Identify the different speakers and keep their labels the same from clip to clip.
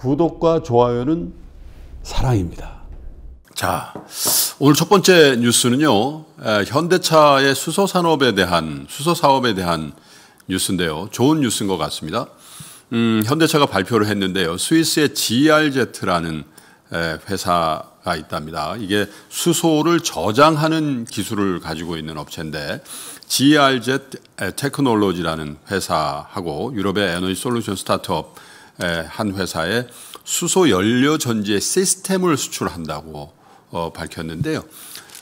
Speaker 1: 구독과 좋아요는 사랑입니다. 자, 오늘 첫 번째 뉴스는요. 현대차의 수소 산업에 대한 수소 사업에 대한 뉴스인데요. 좋은 뉴스인 것 같습니다. 음, 현대차가 발표를 했는데요. 스위스의 GRZ라는 회사가 있답니다. 이게 수소를 저장하는 기술을 가지고 있는 업체인데 GRZ 테크놀로지라는 회사하고 유럽의 에너지 솔루션 스타트업 예, 한 회사에 수소 연료 전지의 시스템을 수출한다고 어, 밝혔는데요.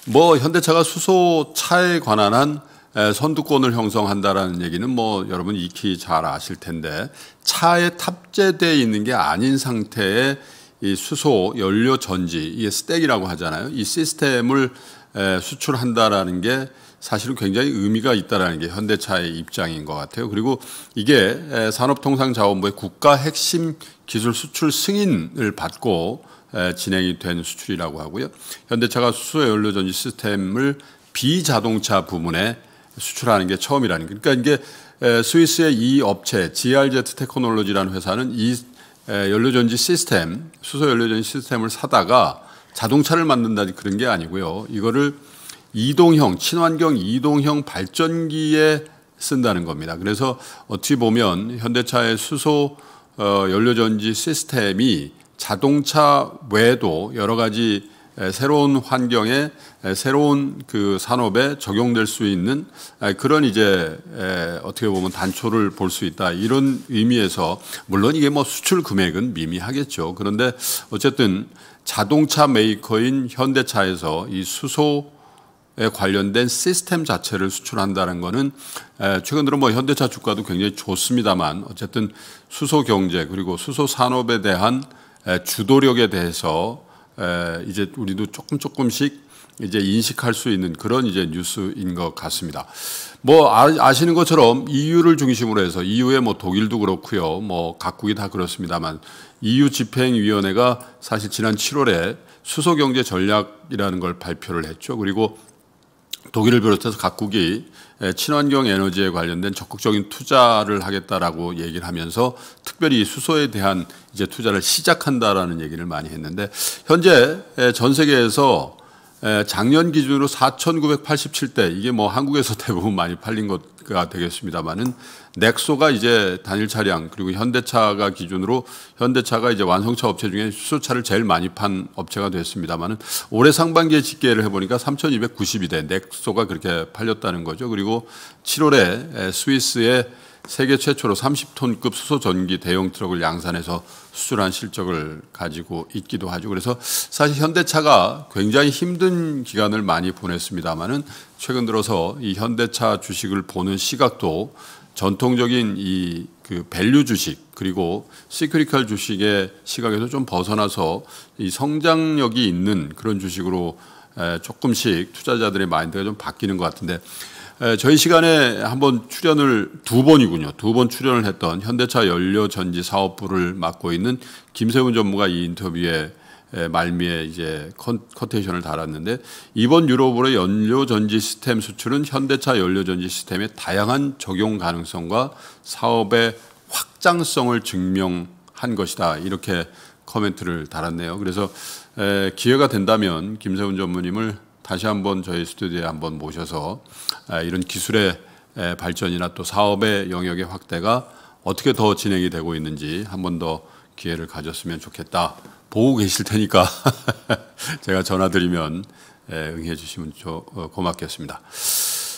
Speaker 1: 뭐 현대차가 수소 차에 관한 한 선두권을 형성한다라는 얘기는 뭐 여러분 익히 잘 아실 텐데 차에 탑재되어 있는 게 아닌 상태에 이 수소 연료 전지 이게 스택이라고 하잖아요. 이 시스템을 수출한다라는 게 사실은 굉장히 의미가 있다라는 게 현대차의 입장인 것 같아요. 그리고 이게 산업통상자원부의 국가 핵심 기술 수출 승인을 받고 진행이 된 수출이라고 하고요. 현대차가 수소 연료 전지 시스템을 비자동차 부문에 수출하는 게 처음이라는 게. 그러니까 이게 스위스의 이 업체 GRZ 테크놀로지라는 회사는 이 연료 전지 시스템, 수소 연료 전지 시스템을 사다가 자동차를 만든다든지 그런 게 아니고요. 이거를 이동형 친환경 이동형 발전기에 쓴다는 겁니다. 그래서 어찌 보면 현대차의 수소 어, 연료전지 시스템이 자동차 외에도 여러 가지 새로운 환경에 새로운 그 산업에 적용될 수 있는 그런 이제 어떻게 보면 단초를 볼 수 있다 이런 의미에서 물론 이게 뭐 수출 금액은 미미하겠죠 그런데 어쨌든 자동차 메이커인 현대차에서 이 수소 관련된 시스템 자체를 수출한다는 것은 최근 들어 뭐 현대차 주가도 굉장히 좋습니다만 어쨌든 수소 경제 그리고 수소 산업에 대한 주도력에 대해서 이제 우리도 조금 조금씩 이제 인식할 수 있는 그런 이제 뉴스인 것 같습니다. 뭐 아, 아시는 것처럼 EU를 중심으로 해서 EU의 뭐 독일도 그렇고요. 뭐 각국이 다 그렇습니다만 EU 집행위원회가 사실 지난 7월에 수소 경제 전략이라는 걸 발표를 했죠. 그리고 독일을 비롯해서 각국이 친환경 에너지에 관련된 적극적인 투자를 하겠다라고 얘기를 하면서 특별히 수소에 대한 이제 투자를 시작한다라는 얘기를 많이 했는데 현재 전 세계에서 예, 작년 기준으로 4,987대 이게 뭐 한국에서 대부분 많이 팔린 것가 되겠습니다만은 넥소가 이제 단일 차량 그리고 현대차가 기준으로 현대차가 이제 완성차 업체 중에 수소차를 제일 많이 판 업체가 됐습니다만은 올해 상반기에 집계를 해보니까 3,292대 넥소가 그렇게 팔렸다는 거죠. 그리고 7월에 스위스의 세계 최초로 30톤급 수소 전기 대형 트럭을 양산해서 수출한 실적을 가지고 있기도 하죠. 그래서 사실 현대차가 굉장히 힘든 기간을 많이 보냈습니다만은 최근 들어서 이 현대차 주식을 보는 시각도 전통적인 이 그 밸류 주식 그리고 시크리컬 주식의 시각에서 좀 벗어나서 이 성장력이 있는 그런 주식으로 조금씩 투자자들의 마인드가 좀 바뀌는 것 같은데 예, 저희 시간에 한번 출연을 두 번이군요. 두 번 출연을 했던 현대차 연료 전지 사업부를 맡고 있는 김세훈 전무가 이 인터뷰에 예, 말미에 이제 컨테이션을 달았는데 이번 유럽으로 연료 전지 시스템 수출은 현대차 연료 전지 시스템의 다양한 적용 가능성과 사업의 확장성을 증명한 것이다. 이렇게 커멘트를 달았네요. 그래서 예, 기회가 된다면 김세훈 전무님을 다시 한번 저희 스튜디오에 한번 모셔서 아, 이런 기술의 발전이나 또 사업의 영역의 확대가 어떻게 더 진행이 되고 있는지 한번 더 기회를 가졌으면 좋겠다. 보고 계실 테니까 제가 전화드리면 응해 주시면 어, 고맙겠습니다.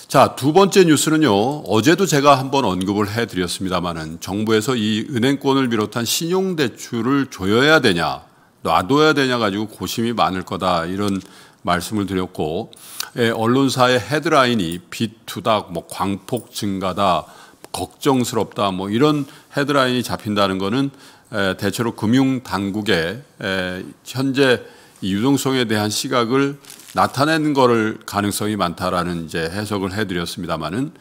Speaker 1: 자, 두 번째 뉴스는요. 어제도 제가 한번 언급을 해 드렸습니다만은 정부에서 이 은행권을 비롯한 신용 대출을 조여야 되냐, 놔둬야 되냐 가지고 고심이 많을 거다. 이런 말씀을 드렸고 예, 언론사의 헤드라인이 비투닥 뭐 광폭 증가다 걱정스럽다 뭐 이런 헤드라인이 잡힌다는 것은 예, 대체로 금융 당국의 예, 현재 유동성에 대한 시각을 나타내는 것을 가능성이 많다라는 이제 해석을 해드렸습니다만은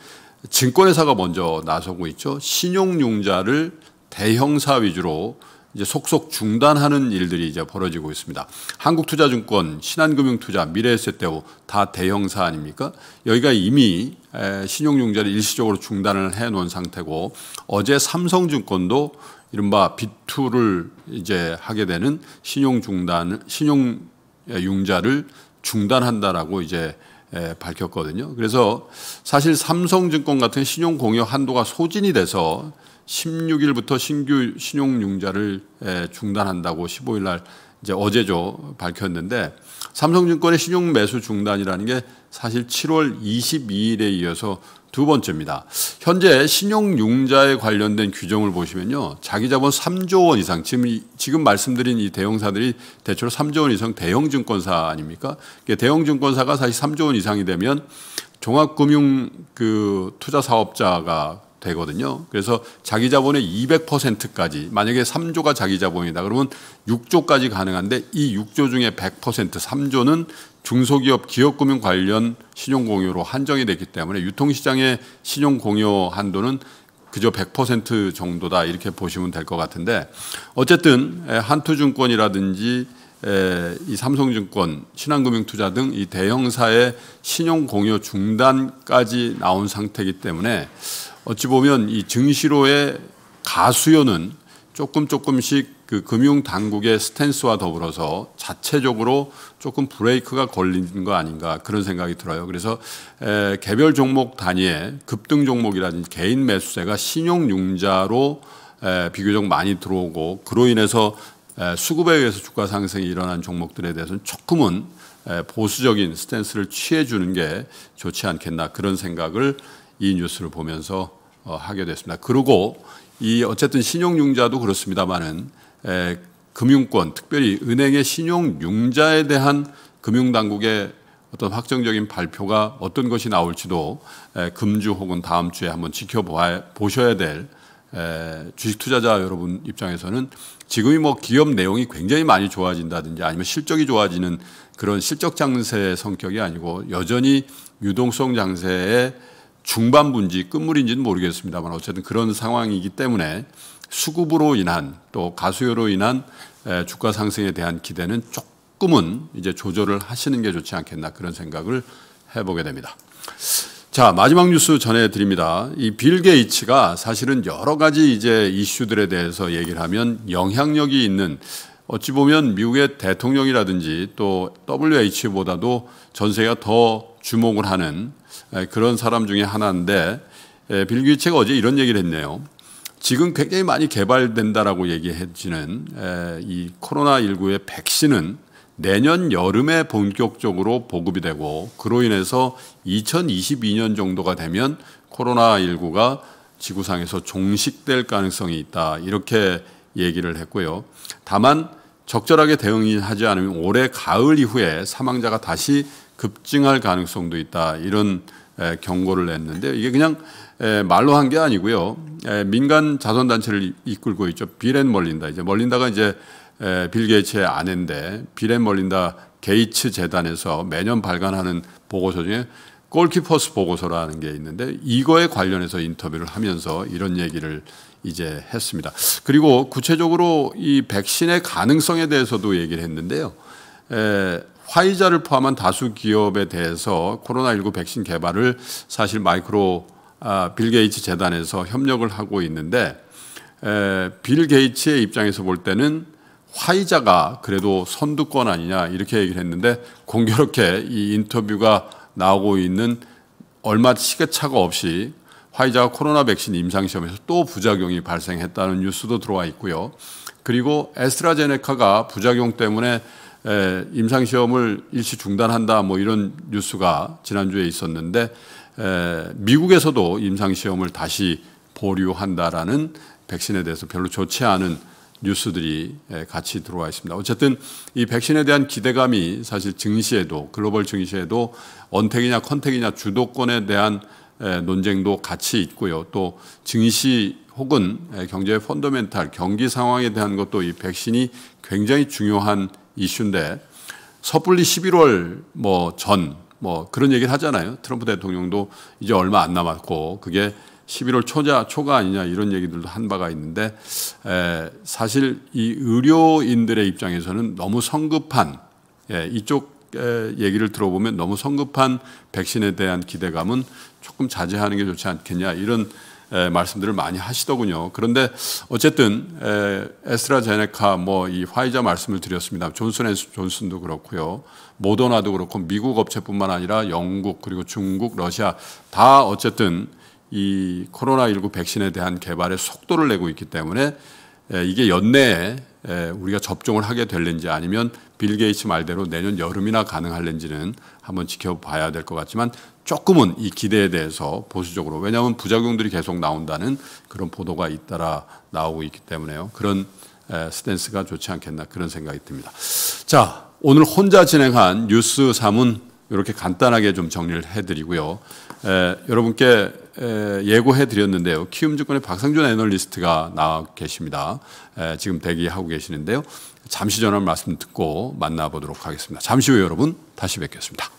Speaker 1: 증권회사가 먼저 나서고 있죠 신용융자를 대형사 위주로 이제 속속 중단하는 일들이 이제 벌어지고 있습니다. 한국투자증권, 신한금융투자, 미래에셋대우 다 대형사 안입니까 여기가 이미 신용융자를 일시적으로 중단을 해놓은 상태고 어제 삼성증권도 이른바 B2를 이제 하게 되는 신용중단, 신용융자를 중단한다라고 이제 밝혔거든요. 그래서 사실 삼성증권 같은 신용공여 한도가 소진이 돼서 16일부터 신규 신용융자를 중단한다고 15일 날 이제 어제죠 밝혔는데 삼성증권의 신용 매수 중단이라는 게 사실 7월 22일에 이어서 두 번째입니다. 현재 신용융자에 관련된 규정을 보시면요. 자기자본 3조 원 이상 지금 지금 말씀드린 이 대형사들이 대체로 3조 원 이상 대형증권사 아닙니까? 대형증권사가 사실 3조 원 이상이 되면 종합금융 그 투자사업자가 되거든요. 그래서 자기 자본의 200%까지 만약에 3조가 자기 자본이다 그러면 6조까지 가능한데 이 6조 중에 100% 3조는 중소기업 기업금융 관련 신용공유로 한정이 됐기 때문에 유통시장의 신용공유 한도는 그저 100% 정도다 이렇게 보시면 될 것 같은데 어쨌든 한투증권이라든지 이 삼성증권, 신한금융투자 등 이 대형사의 신용공유 중단까지 나온 상태이기 때문에 어찌 보면 이 증시로의 가수요는 조금 조금씩 그 금융 당국의 스탠스와 더불어서 자체적으로 조금 브레이크가 걸린 거 아닌가 그런 생각이 들어요. 그래서 에, 개별 종목 단위의 급등 종목이라든지 개인 매수세가 신용융자로 에, 비교적 많이 들어오고 그로 인해서 에, 수급에 의해서 주가 상승이 일어난 종목들에 대해서는 조금은 보수적인 스탠스를 취해주는 게 좋지 않겠나 그런 생각을 이 뉴스를 보면서 어, 하게 됐습니다. 그리고 이 어쨌든 신용융자도 그렇습니다만은 금융권 특별히 은행의 신용융자에 대한 금융당국의 어떤 확정적인 발표가 어떤 것이 나올지도 금주 혹은 다음 주에 한번 지켜보셔야 될 주식 투자자 여러분 입장에서는 지금이 뭐 기업 내용이 굉장히 많이 좋아진다든지 아니면 실적이 좋아지는 그런 실적 장세 성격이 아니고 여전히 유동성 장세의 중반부인지 끝물인지는 모르겠습니다만 어쨌든 그런 상황이기 때문에 수급으로 인한 또 가수요로 인한 주가 상승에 대한 기대는 조금은 이제 조절을 하시는 게 좋지 않겠나 그런 생각을 해보게 됩니다. 자, 마지막 뉴스 전해드립니다. 이 빌 게이츠가 사실은 여러 가지 이제 이슈들에 대해서 얘기를 하면 영향력이 있는 어찌 보면 미국의 대통령이라든지 또 WH보다도 o 전 세계가 더 주목을 하는 그런 사람 중에 하나인데 빌기이츠가 어제 이런 얘기를 했네요. 지금 굉장히 많이 개발된다라고 얘기해지는이 코로나19의 백신은 내년 여름에 본격적으로 보급이 되고 그로 인해서 2022년 정도가 되면 코로나19가 지구상에서 종식될 가능성이 있다. 이렇게 얘기를 했고요. 다만 적절하게 대응하지 않으면 올해 가을 이후에 사망자가 다시 급증할 가능성도 있다. 이런 경고를 냈는데 이게 그냥 말로 한 게 아니고요. 민간 자선단체를 이끌고 있죠. 빌 앤 멀린다. 이제 멀린다가 이제 빌 게이츠의 아내인데 빌 앤 멀린다 게이츠 재단에서 매년 발간하는 보고서 중에 골키퍼스 보고서라는 게 있는데 이거에 관련해서 인터뷰를 하면서 이런 얘기를 이제 했습니다. 그리고 구체적으로 이 백신의 가능성에 대해서도 얘기를 했는데요. 에, 화이자를 포함한 다수 기업에 대해서 코로나19 백신 개발을 사실 마이크로 아, 빌 게이츠 재단에서 협력을 하고 있는데 에, 빌 게이츠의 입장에서 볼 때는 화이자가 그래도 선두권 아니냐 이렇게 얘기를 했는데 공교롭게 이 인터뷰가 나오고 있는 얼마 시계차가 없이 화이자가 코로나 백신 임상시험에서 또 부작용이 발생했다는 뉴스도 들어와 있고요. 그리고 에스트라제네카가 부작용 때문에 임상시험을 일시 중단한다 뭐 이런 뉴스가 지난주에 있었는데 미국에서도 임상시험을 다시 보류한다라는 백신에 대해서 별로 좋지 않은 뉴스들이 예, 같이 들어와 있습니다. 어쨌든 이 백신에 대한 기대감이 사실 증시에도 글로벌 증시에도 언택이냐 컨택이냐 주도권에 대한 예, 논쟁도 같이 있고요. 또 증시 혹은 예, 경제 펀더멘탈 경기 상황에 대한 것도 이 백신이 굉장히 중요한 이슈인데 섣불리 11월 뭐전뭐 뭐 그런 얘기를 하잖아요. 트럼프 대통령도 이제 얼마 안 남았고 그게 11월 초자 초가 아니냐 이런 얘기들도 한 바가 있는데 에, 사실 이 의료인들의 입장에서는 너무 성급한 예, 이쪽 얘기를 들어보면 너무 성급한 백신에 대한 기대감은 조금 자제하는 게 좋지 않겠냐 이런 에, 말씀들을 많이 하시더군요. 그런데 어쨌든 에, 에스트라제네카 뭐 이 화이자 말씀을 드렸습니다. 존슨앤존슨도 그렇고요, 모더나도 그렇고 미국 업체뿐만 아니라 영국 그리고 중국, 러시아 다 어쨌든 이 코로나19 백신에 대한 개발에 속도를 내고 있기 때문에 이게 연내에 우리가 접종을 하게 될는지 아니면 빌 게이츠 말대로 내년 여름이나 가능할는지는 한번 지켜봐야 될 것 같지만 조금은 이 기대에 대해서 보수적으로 왜냐하면 부작용들이 계속 나온다는 그런 보도가 잇따라 나오고 있기 때문에요. 그런 스탠스가 좋지 않겠나 그런 생각이 듭니다. 자, 오늘 혼자 진행한 뉴스 3은 이렇게 간단하게 좀 정리를 해드리고요. 에, 여러분께 예고해 드렸는데요. 키움증권의 박상준 애널리스트가 나와 계십니다. 에, 지금 대기하고 계시는데요. 잠시 전화 말씀 듣고 만나보도록 하겠습니다. 잠시 후 여러분 다시 뵙겠습니다.